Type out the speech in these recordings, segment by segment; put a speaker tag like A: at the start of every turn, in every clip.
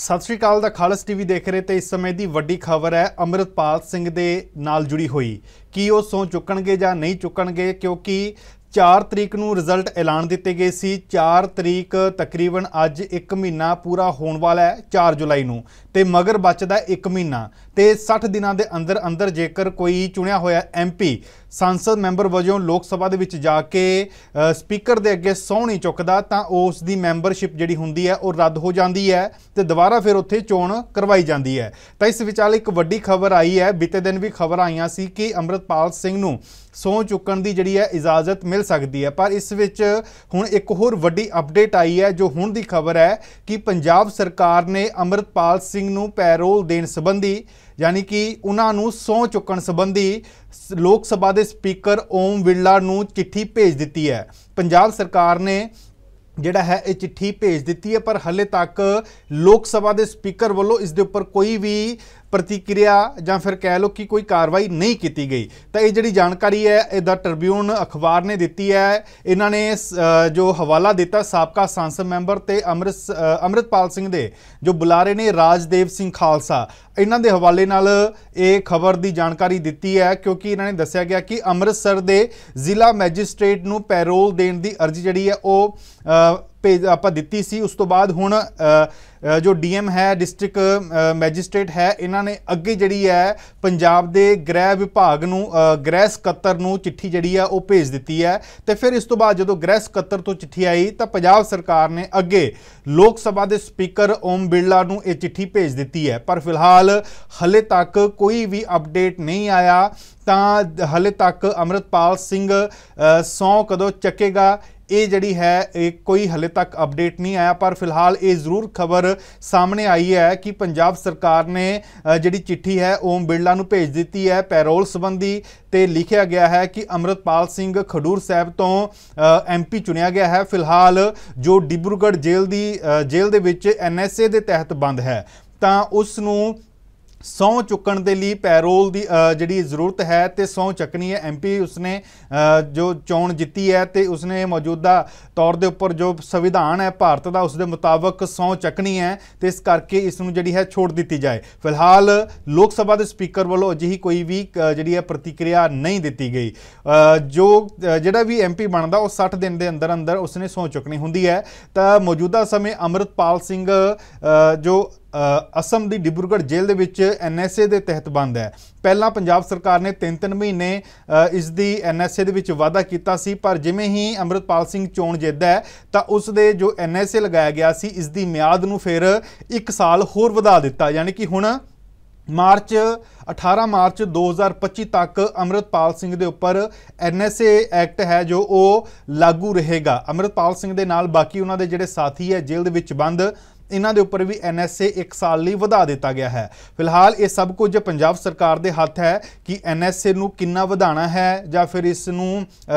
A: ਸਤਿ ਸ਼੍ਰੀ ਅਕਾਲ ਦਾ ਖਾਲਸ ਟੀਵੀ ਦੇਖ ਰਹੇ ਤੇ ਇਸ ਸਮੇਂ ਦੀ ਵੱਡੀ ਖਬਰ ਹੈ ਅਮਰਿਤਪਾਲ ਸਿੰਘ ਦੇ ਨਾਲ ਜੁੜੀ ਹੋਈ ਕੀ ਉਹ ਸੌ ਚੁੱਕਣਗੇ ਜਾਂ ਨਹੀਂ ਚੁੱਕਣਗੇ ਕਿਉਂਕਿ 4 ਤਰੀਕ ਨੂੰ ਰਿਜ਼ਲਟ ਐਲਾਨ ਦਿੱਤੇ ਗਏ ਸੀ 4 ਤਰੀਕ ਤਕਰੀਬਨ ਅੱਜ 1 ਮਹੀਨਾ ਪੂਰਾ ਹੋਣ ਵਾਲਾ ਹੈ 4 ਜੁਲਾਈ ਨੂੰ ਤੇ ਮਗਰ ਬਚਦਾ 1 ਮਹੀਨਾ ਤੇ 60 ਦਿਨਾਂ ਦੇ ਅੰਦਰ ਅੰਦਰ ਜੇਕਰ ਕੋਈ ਚੁਣਿਆ ਹੋਇਆ ਐਮਪੀ ਸੰਸਦ ਮੈਂਬਰ ਵਜੋਂ ਲੋਕ ਸਭਾ ਦੇ ਵਿੱਚ ਜਾ ਕੇ ਸਪੀਕਰ ਦੇ ਅੱਗੇ ਸੌਣੀ ਚੁੱਕਦਾ ਤਾਂ ਉਸ ਦੀ ਮੈਂਬਰਸ਼ਿਪ ਜਿਹੜੀ ਹੁੰਦੀ ਹੈ ਉਹ ਰੱਦ ਹੋ ਜਾਂਦੀ ਹੈ ਤੇ ਦੁਬਾਰਾ ਫਿਰ ਉੱਥੇ ਚੋਣ ਕਰਵਾਈ ਜਾਂਦੀ ਹੈ ਤਾਂ ਇਸ ਵਿਚਾਲੇ ਇੱਕ ਵੱਡੀ ਖਬਰ ਆਈ ਹੈ ਬੀਤੇ ਦਿਨ ਵੀ ਖਬਰ ਆਈਆਂ ਸੀ ਕਿ ਅਮਰਤਪਾਲ ਸਿੰਘ ਨੂੰ ਸੌ ਚੁੱਕਣ ਦੀ ਜਿਹੜੀ ਹੈ ਇਜਾਜ਼ਤ ਮਿਲ ਸਕਦੀ ਹੈ ਪਰ ਇਸ ਵਿੱਚ ਹੁਣ ਇੱਕ ਹੋਰ ਵੱਡੀ ਅਪਡੇਟ ਆਈ ਹੈ ਜੋ ਹੁਣ ਦੀ ਖਬਰ ਹੈ ਕਿ ਪੰਜਾਬ ਸਰਕਾਰ ਨੇ ਅਮਰਤਪਾਲ ਸਿੰਘ ਨੂੰ ਪੈਰੋਲ ਦੇਣ ਸੰਬੰਧੀ ਯਾਨੀ ਕਿ ਉਹਨਾਂ ਨੂੰ ਸੌ ਚੁੱਕਣ ਸੰਬੰਧੀ ਲੋਕ ਸਭਾ ਦੇ ਸਪੀਕਰ ਓਮ ਵਿਰਲਾ ਨੂੰ ਚਿੱਠੀ ਭੇਜ ਦਿੱਤੀ ਹੈ ਪੰਜਾਬ ਸਰਕਾਰ ਨੇ ਜਿਹੜਾ ਹੈ ਇਹ ਚਿੱਠੀ ਭੇਜ ਦਿੱਤੀ ਹੈ ਪਰ ਹਲੇ ਤੱਕ ਲੋਕ ਸਭਾ ਦੇ ਸਪੀਕਰ ਵੱਲੋਂ ਇਸ ਦੇ ਉੱਪਰ ਕੋਈ ਵੀ ਪ੍ਰਤੀਕਿਰਿਆ ਜਾਂ ਫਿਰ ਕਹਿ ਲੋ ਕਿ ਕੋਈ ਕਾਰਵਾਈ ਨਹੀਂ ਕੀਤੀ ਗਈ ਤਾਂ ਇਹ ਜਿਹੜੀ ਜਾਣਕਾਰੀ ਹੈ ਇਹਦਾ ਟ੍ਰਿਬਿਊਨ ਅਖਬਾਰ ਨੇ ਦਿੱਤੀ ਹੈ ਇਹਨਾਂ ਨੇ ਜੋ ਹਵਾਲਾ ਦਿੱਤਾ ਸਾਬਕਾ ਸੰਸਦ ਮੈਂਬਰ ਤੇ ਅਮਰਿਤ ਅਮਰਿਤਪਾਲ ਸਿੰਘ ਦੇ ਜੋ ਬੁਲਾਰੇ ਨੇ ਰਾਜਦੇਵ ਸਿੰਘ ਖਾਲਸਾ ਇਹਨਾਂ ਦੇ ਹਵਾਲੇ ਨਾਲ ਇਹ ਖਬਰ ਦੀ ਜਾਣਕਾਰੀ ਦਿੱਤੀ ਹੈ ਕਿਉਂਕਿ ਇਹਨਾਂ ਨੇ ਦੱਸਿਆ ਗਿਆ ਕਿ ਅੰਮ੍ਰਿਤਸਰ ਦੇ ਜ਼ਿਲ੍ਹਾ ਮੈਜਿਸਟ੍ਰੇਟ ਨੂੰ ਪੈਰੋਲ ਦੇਣ ਦੀ ਅਰਜ਼ੀ ਜਿਹੜੀ ਹੈ ਉਹ ਭੇਜ ਆਪਾਂ ਦਿੱਤੀ ਸੀ ਉਸ ਤੋਂ ਬਾਅਦ ਹੁਣ ਜੋ ਡੀਐਮ ਹੈ ਡਿਸਟ੍ਰਿਕਟ ਮੈਜਿਸਟ੍ਰੇਟ ਹੈ ਇਹਨਾਂ ਨੇ ਅੱਗੇ ਜਿਹੜੀ ਹੈ ਪੰਜਾਬ ਦੇ ਗ੍ਰਹਿ ਵਿਭਾਗ ਨੂੰ ਗ੍ਰਹਿ ਸਕੱਤਰ ਨੂੰ ਚਿੱਠੀ ਜਿਹੜੀ ਆ ਉਹ ਭੇਜ ਦਿੱਤੀ ਹੈ ਤੇ ਫਿਰ ਇਸ ਤੋਂ ਬਾਅਦ ਜਦੋਂ ਗ੍ਰਹਿ ਸਕੱਤਰ ਤੋਂ ਚਿੱਠੀ ਆਈ ਤਾਂ ਪੰਜਾਬ ਸਰਕਾਰ ਨੇ ਅੱਗੇ ਲੋਕ ਸਭਾ ਦੇ ਸਪੀਕਰ ਓਮ ਬਿਰਲਾ ਨੂੰ ਇਹ ਚਿੱਠੀ ਭੇਜ ਦਿੱਤੀ ਹੈ ਪਰ ਫਿਲਹਾਲ ਹਲੇ ਤੱਕ ਕੋਈ ਵੀ ਅਪਡੇਟ ਨਹੀਂ ਆਇਆ ਤਾਂ ਹਲੇ ਤੱਕ ਅਮਰਤਪਾਲ ਸਿੰਘ ਸੌ ਕਦੋਂ ਚੱਕੇਗਾ ਇਹ ਜਿਹੜੀ ਹੈ ਇਹ ਕੋਈ ਹਲੇ ਤੱਕ ਅਪਡੇਟ ਨਹੀਂ ਆਇਆ ਪਰ ਫਿਲਹਾਲ ਇਹ ਜ਼ਰੂਰ ਖਬਰ ਸਾਹਮਣੇ ਆਈ ਹੈ ਕਿ ਪੰਜਾਬ ਸਰਕਾਰ ਨੇ ਜਿਹੜੀ ਚਿੱਠੀ ਹੈ ਓਮ ਬਿਰਲਾ ਨੂੰ ਭੇਜ ਦਿੱਤੀ ਹੈ ਪੈਰੋਲ ਸੰਬੰਧੀ ਤੇ ਲਿਖਿਆ ਗਿਆ ਹੈ ਕਿ ਅਮਰਤਪਾਲ ਸਿੰਘ ਖਡੂਰ ਸਾਹਿਬ ਤੋਂ ਐਮਪੀ ਚੁਣਿਆ ਗਿਆ ਹੈ ਫਿਲਹਾਲ ਜੋ ਡਿਬਰੂਗੜ੍ਹ ਜੇਲ੍ਹ ਦੀ ਜੇਲ੍ਹ ਦੇ ਵਿੱਚ ਐਨਐਸਏ ਦੇ ਤਹਿਤ ਬੰਦ ਹੈ ਤਾਂ ਉਸ ਨੂੰ ਸੌ ਚੁੱਕਣ ਦੇ ਲਈ ਪੈਰੋਲ ਦੀ ਜਿਹੜੀ ਜ਼ਰੂਰਤ ਹੈ ਤੇ ਸੌ ਚੱਕਣੀ ਹੈ ਐਮਪੀ ਉਸਨੇ ਜੋ ਚੋਣ ਜਿੱਤੀ ਹੈ ਤੇ ਉਸਨੇ ਮੌਜੂਦਾ ਤੌਰ ਦੇ ਉੱਪਰ ਜੋ ਸੰਵਿਧਾਨ ਹੈ ਭਾਰਤ ਦਾ ਉਸ ਦੇ ਮੁਤਾਬਕ ਸੌ ਚੱਕਣੀ ਹੈ ਤੇ ਇਸ ਕਰਕੇ ਇਸ ਨੂੰ ਜਿਹੜੀ ਹੈ ਛੋੜ ਦਿੱਤੀ ਜਾਏ ਫਿਲਹਾਲ ਲੋਕ ਸਭਾ ਦੇ ਸਪੀਕਰ ਵੱਲੋਂ ਅਜਿਹੀ ਕੋਈ ਵੀ ਜਿਹੜੀ ਹੈ ਪ੍ਰਤੀਕਿਰਿਆ ਨਹੀਂ ਦਿੱਤੀ ਗਈ ਜੋ ਜਿਹੜਾ ਵੀ ਐਮਪੀ ਬਣਦਾ ਉਹ 60 ਦਿਨ ਦੇ ਅੰਦਰ ਅੰਦਰ ਉਸਨੇ ਸੌ ਚੁੱਕਣੀ ਹੁੰਦੀ ਹੈ ਤਾਂ ਮੌਜੂਦਾ ਸਮੇਂ ਅਮਰਤਪਾਲ ਸਿੰਘ ਜੋ ਅਸਮ ਦੀ ਡਿਬਰੂਗੜ ਜੇਲ੍ਹ ਦੇ ਵਿੱਚ ਐਨਐਸਏ ਦੇ ਤਹਿਤ ਬੰਦ ਹੈ ਪਹਿਲਾਂ ਪੰਜਾਬ ਸਰਕਾਰ ਨੇ 3-3 ਮਹੀਨੇ ਇਸ ਦੀ ਐਨਐਸਏ ਦੇ ਵਿੱਚ ਵਾਅਦਾ ਕੀਤਾ ਸੀ ਪਰ ਜਿਵੇਂ ਹੀ ਅਮਰਤਪਾਲ ਸਿੰਘ ਚੋਣ ਜਿੱਤਦਾ ਹੈ ਤਾਂ ਉਸ ਦੇ ਜੋ ਐਨਐਸਏ ਲਗਾਇਆ ਗਿਆ ਸੀ ਇਸ ਦੀ ਮਿਆਦ ਨੂੰ ਫਿਰ 1 ਸਾਲ ਹੋਰ ਵਧਾ ਦਿੱਤਾ ਯਾਨੀ ਕਿ ਹੁਣ ਮਾਰਚ 18 ਮਾਰਚ 2025 ਤੱਕ ਅਮਰਤਪਾਲ ਸਿੰਘ ਦੇ ਉੱਪਰ ਐਨਐਸਏ ਐਕਟ ਹੈ ਜੋ ਉਹ ਲਾਗੂ ਰਹੇਗਾ ਅਮਰਤਪਾਲ ਸਿੰਘ ਦੇ ਨਾਲ ਬਾਕੀ ਉਹਨਾਂ ਦੇ ਜਿਹੜੇ ਸਾਥੀ ਹੈ ਜੇਲ੍ਹ ਦੇ ਵਿੱਚ ਬੰਦ ਇਹਨਾਂ ਦੇ ਉੱਪਰ ਵੀ ਐਨਐਸਏ 1 ਸਾਲ ਲਈ ਵਧਾ ਦਿੱਤਾ ਗਿਆ ਹੈ ਫਿਲਹਾਲ ਇਹ ਸਭ ਕੁਝ ਪੰਜਾਬ ਸਰਕਾਰ ਦੇ ਹੱਥ ਹੈ ਕਿ ਐਨਐਸਏ ਨੂੰ ਕਿੰਨਾ ਵਧਾਣਾ ਹੈ ਜਾਂ ਫਿਰ ਇਸ ਨੂੰ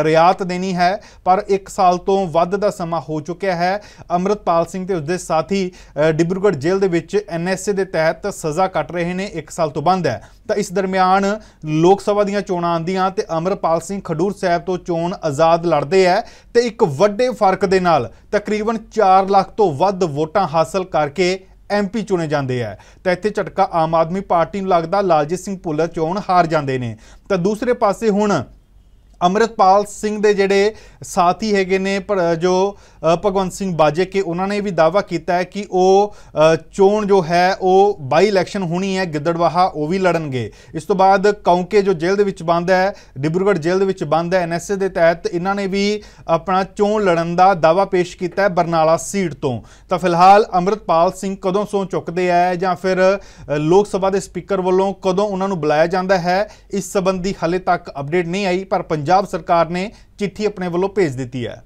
A: ਰਿਆਤ ਦੇਣੀ ਹੈ ਪਰ 1 ਸਾਲ ਤੋਂ ਵੱਧ ਦਾ ਸਮਾਂ ਹੋ ਚੁੱਕਿਆ ਹੈ ਅਮਰਤਪਾਲ ਸਿੰਘ ਤੇ ਉਸਦੇ ਸਾਥੀ ਡਿਬਰੂਗੜ ਜੇਲ੍ਹ ਦੇ ਵਿੱਚ ਐਨਐਸਏ ਦੇ ਤਹਿਤ ਸਜ਼ਾ ਕੱਟ ਰਹੇ ਨੇ 1 ਸਾਲ ਤੋਂ ਬੰਦ ਹੈ ਤਾਂ ਇਸ ਦਰਮਿਆਨ ਲੋਕ ਸਭਾ ਦੀਆਂ ਚੋਣਾਂ ਆਂਦੀਆਂ ਤੇ ਅਮਰਪਾਲ ਸਿੰਘ ਖਡੂਰ ਸਾਹਿਬ ਤੋਂ ਚੋਣ ਆਜ਼ਾਦ ਲੜਦੇ ਆ ਤੇ ਇੱਕ ਵੱਡੇ ਫਰਕ ਦੇ ਨਾਲ ਤਕਰੀਬਨ 4 ਲੱਖ ਤੋਂ ਵੱਧ ਵੋਟਾਂ ਹਾਸਲ ਹਾਸਲ ਕਰਕੇ ਐਮਪੀ ਚੁਣੇ ਜਾਂਦੇ ਆ ਤਾਂ ਇੱਥੇ ਝਟਕਾ ਆਮ ਆਦਮੀ ਪਾਰਟੀ ਨੂੰ ਲੱਗਦਾ ਲਾਲਜੀਤ ਸਿੰਘ ਭੁੱਲਰ ਚੋਣ ਹਾਰ ਜਾਂਦੇ ਨੇ ਤਾਂ ਦੂਸਰੇ ਪਾਸੇ ਹੁਣ ਅਮਰਿਤਪਾਲ ਸਿੰਘ ਦੇ ਜਿਹੜੇ ਸਾਥੀ ਹੈਗੇ ਨੇ ਜੋ ਭਗਵੰਤ ਸਿੰਘ ਬਾਜੇ ਕੇ ਉਹਨਾਂ ਨੇ ਵੀ ਦਾਵਾ ਕੀਤਾ ਹੈ ਕਿ ਉਹ ਚੋਣ ਜੋ ਹੈ ਉਹ ਬਾਈ ਇਲੈਕਸ਼ਨ ਹੋਣੀ ਹੈ ਗਿੱਦੜਵਾਹਾ ਉਹ ਵੀ ਲੜਨਗੇ ਇਸ ਤੋਂ ਬਾਅਦ ਕੌਂਕੇ ਜੋ ਜੇਲ੍ਹ ਦੇ ਵਿੱਚ ਬੰਦ ਹੈ ਡਿਬਰੂਗੜ੍ਹ ਜੇਲ੍ਹ ਦੇ ਵਿੱਚ ਬੰਦ ਹੈ ਐਨਐਸਏ ਦੇ ਤਹਿਤ ਇਹਨਾਂ ਨੇ ਵੀ ਆਪਣਾ ਚੋਣ ਲੜਨ ਦਾ ਦਾਵਾ ਪੇਸ਼ ਕੀਤਾ ਹੈ ਬਰਨਾਲਾ ਸੀਟ ਤੋਂ ਤਾਂ ਫਿਲਹਾਲ ਅਮਰਿਤਪਾਲ ਸਿੰਘ ਕਦੋਂ ਸੋ ਚੁੱਕਦੇ ਆ ਜਾਂ ਫਿਰ ਲੋਕ ਸਭਾ ਦੇ ਸਪੀਕਰ ਵੱਲੋਂ ਕਦੋਂ ਉਹਨਾਂ ਨੂੰ ਬੁਲਾਇਆ ਜਾਂਦਾ ਹੈ ਇਸ ਸੰਬੰਧੀ ਹਲੇ ਤੱਕ ਅਪਡੇਟ ਨਹੀਂ ਆਈ ਪਰ ਪੰਜ ਪੰਜਾਬ ਸਰਕਾਰ ਨੇ ਚਿੱਠੀ ਆਪਣੇ ਵੱਲੋਂ ਭੇਜ ਦਿੱਤੀ ਹੈ